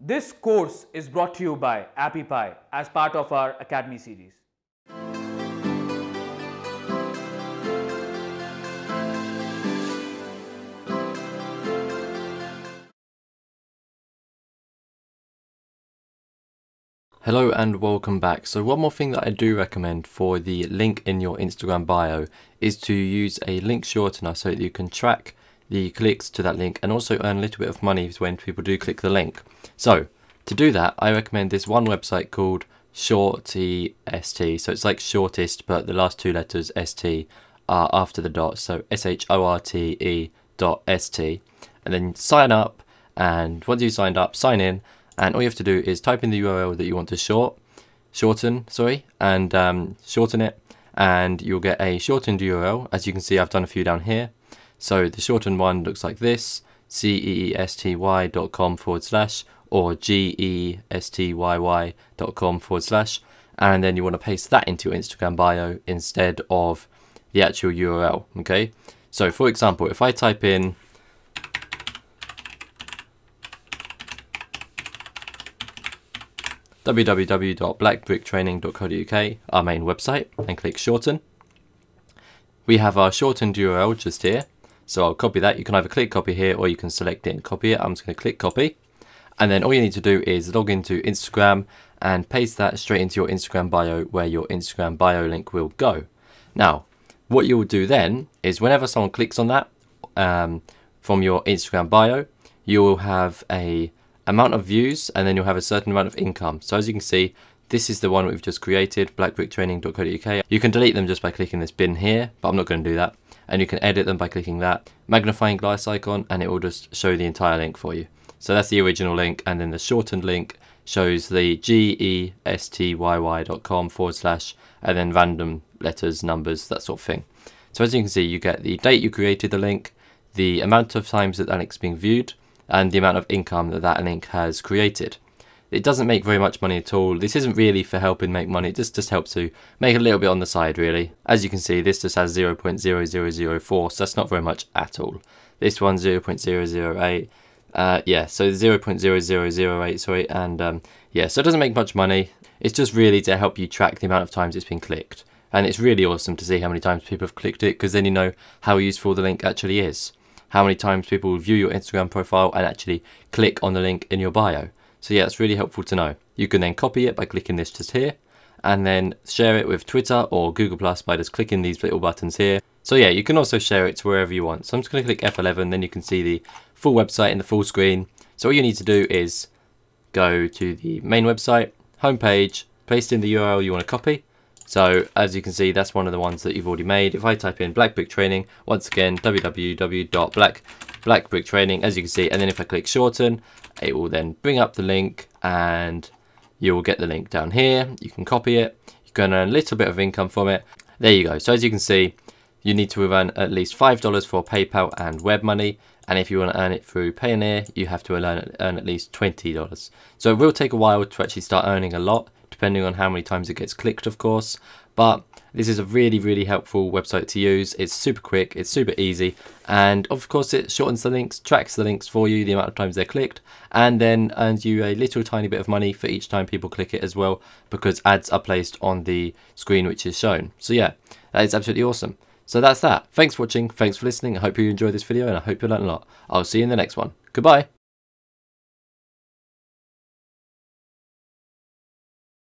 This course is brought to you by AppyPie as part of our Academy series. Hello and welcome back. So one more thing that I do recommend for the link in your Instagram bio is to use a link shortener so that you can track the clicks to that link and also earn a little bit of money when people do click the link. So to do that, I recommend this one website called Shorty ST. So it's like shortest, but the last two letters ST are after the dot. So S H O R T E dot S T. And then sign up. And once you signed up, sign in. And all you have to do is type in the URL that you want to short, shorten, sorry, and um, shorten it. And you'll get a shortened URL. As you can see, I've done a few down here. So the shortened one looks like this, ceesty.com forward slash or geestyyy.com forward slash. And then you want to paste that into your Instagram bio instead of the actual URL, okay? So for example, if I type in www.blackbricktraining.co.uk, our main website, and click shorten. We have our shortened URL just here, so I'll copy that. You can either click copy here or you can select it and copy it. I'm just going to click copy. And then all you need to do is log into Instagram and paste that straight into your Instagram bio where your Instagram bio link will go. Now, what you will do then is whenever someone clicks on that um, from your Instagram bio, you will have a amount of views and then you'll have a certain amount of income. So as you can see, this is the one we've just created, blackbricktraining.co.uk. You can delete them just by clicking this bin here, but I'm not going to do that and you can edit them by clicking that magnifying glass icon and it will just show the entire link for you. So that's the original link and then the shortened link shows the com forward slash and then random letters, numbers, that sort of thing. So as you can see, you get the date you created the link, the amount of times that that link's being viewed, and the amount of income that that link has created. It doesn't make very much money at all. This isn't really for helping make money. It just, just helps to make a little bit on the side, really. As you can see, this just has 0.0004, so that's not very much at all. This one, 0.008. Uh, yeah, so 0.0008, sorry, and um, yeah, so it doesn't make much money. It's just really to help you track the amount of times it's been clicked. And it's really awesome to see how many times people have clicked it, because then you know how useful the link actually is how many times people view your Instagram profile and actually click on the link in your bio. So yeah, it's really helpful to know. You can then copy it by clicking this just here and then share it with Twitter or Google Plus by just clicking these little buttons here. So yeah, you can also share it to wherever you want. So I'm just gonna click F11, then you can see the full website in the full screen. So all you need to do is go to the main website, homepage, paste in the URL you wanna copy. So as you can see, that's one of the ones that you've already made. If I type in Black Book Training, once again, www.black Black Brick Training, as you can see. And then if I click shorten, it will then bring up the link and you will get the link down here. You can copy it. You can earn a little bit of income from it. There you go. So as you can see, you need to earn at least $5 for PayPal and web money. And if you want to earn it through Payoneer, you have to earn, earn at least $20. So it will take a while to actually start earning a lot depending on how many times it gets clicked, of course. But this is a really, really helpful website to use. It's super quick, it's super easy, and of course it shortens the links, tracks the links for you, the amount of times they're clicked, and then earns you a little tiny bit of money for each time people click it as well, because ads are placed on the screen which is shown. So yeah, that is absolutely awesome. So that's that. Thanks for watching, thanks for listening, I hope you enjoyed this video, and I hope you learned a lot. I'll see you in the next one. Goodbye!